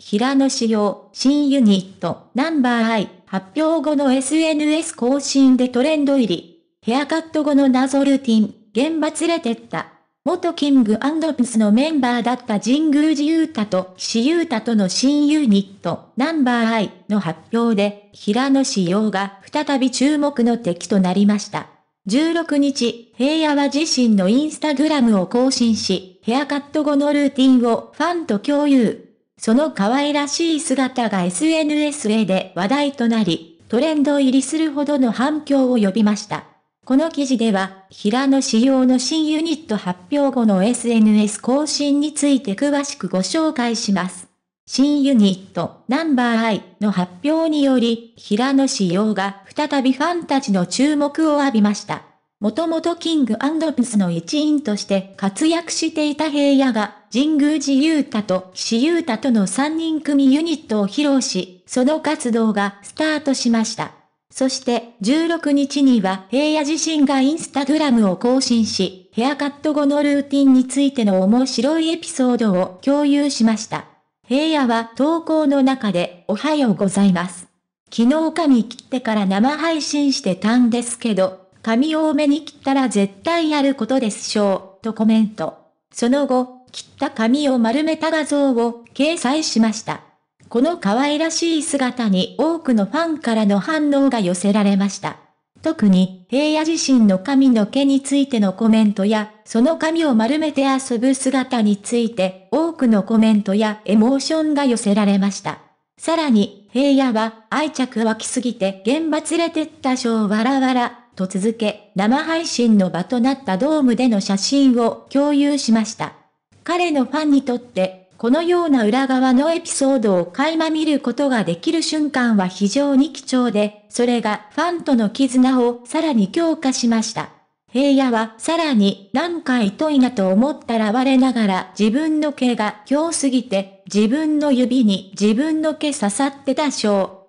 平野紫耀、新ユニット、ナンバーアイ、発表後の SNS 更新でトレンド入り。ヘアカット後の謎ルーティン、現場連れてった。元キングプスのメンバーだった神宮寺優太と岸優太との新ユニット、ナンバーアイの発表で、平野紫耀が再び注目の敵となりました。16日、平野は自身のインスタグラムを更新し、ヘアカット後のルーティンをファンと共有。その可愛らしい姿が SNS で話題となり、トレンド入りするほどの反響を呼びました。この記事では、平野仕様の新ユニット発表後の SNS 更新について詳しくご紹介します。新ユニット、ナンバーアイの発表により、平野仕様が再びファンたちの注目を浴びました。もともとキングピスの一員として活躍していた平野が、神宮寺勇太と岸優太との3人組ユニットを披露し、その活動がスタートしました。そして16日には平野自身がインスタグラムを更新し、ヘアカット後のルーティンについての面白いエピソードを共有しました。平野は投稿の中で、おはようございます。昨日髪切ってから生配信してたんですけど、髪多めに切ったら絶対やることでしょう、とコメント。その後、切った髪を丸めた画像を掲載しました。この可愛らしい姿に多くのファンからの反応が寄せられました。特に、平野自身の髪の毛についてのコメントや、その髪を丸めて遊ぶ姿について、多くのコメントやエモーションが寄せられました。さらに、平野は、愛着湧きすぎて現場連れてった小笑わらわら、と続け、生配信の場となったドームでの写真を共有しました。彼のファンにとって、このような裏側のエピソードを垣間見ることができる瞬間は非常に貴重で、それがファンとの絆をさらに強化しました。平野はさらに何かといなと思ったら我ながら自分の毛が強すぎて自分の指に自分の毛刺さってたう、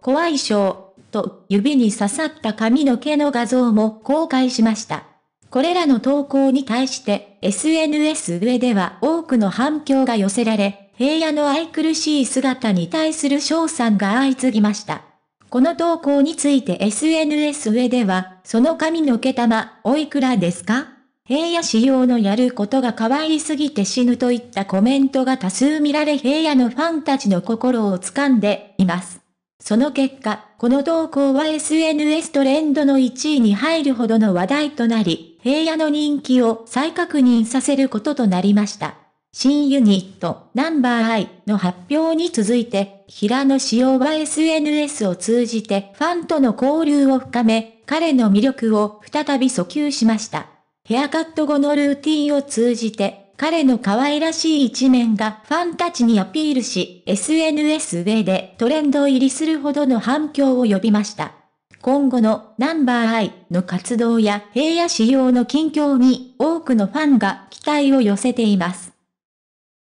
怖い章、と指に刺さった髪の毛の画像も公開しました。これらの投稿に対して SNS 上では多くの反響が寄せられ、平野の愛くるしい姿に対する賞賛が相次ぎました。この投稿について SNS 上では、その髪の毛玉、おいくらですか平野仕様のやることが可愛すぎて死ぬといったコメントが多数見られ平野のファンたちの心を掴んでいます。その結果、この投稿は SNS トレンドの1位に入るほどの話題となり、平野の人気を再確認させることとなりました。新ユニット、ナンバーアイの発表に続いて、平野仕様は SNS を通じてファンとの交流を深め、彼の魅力を再び訴求しました。ヘアカット後のルーティンを通じて、彼の可愛らしい一面がファンたちにアピールし、SNS 上でトレンド入りするほどの反響を呼びました。今後のナンバーアイの活動や平野仕様の近況に多くのファンが期待を寄せています。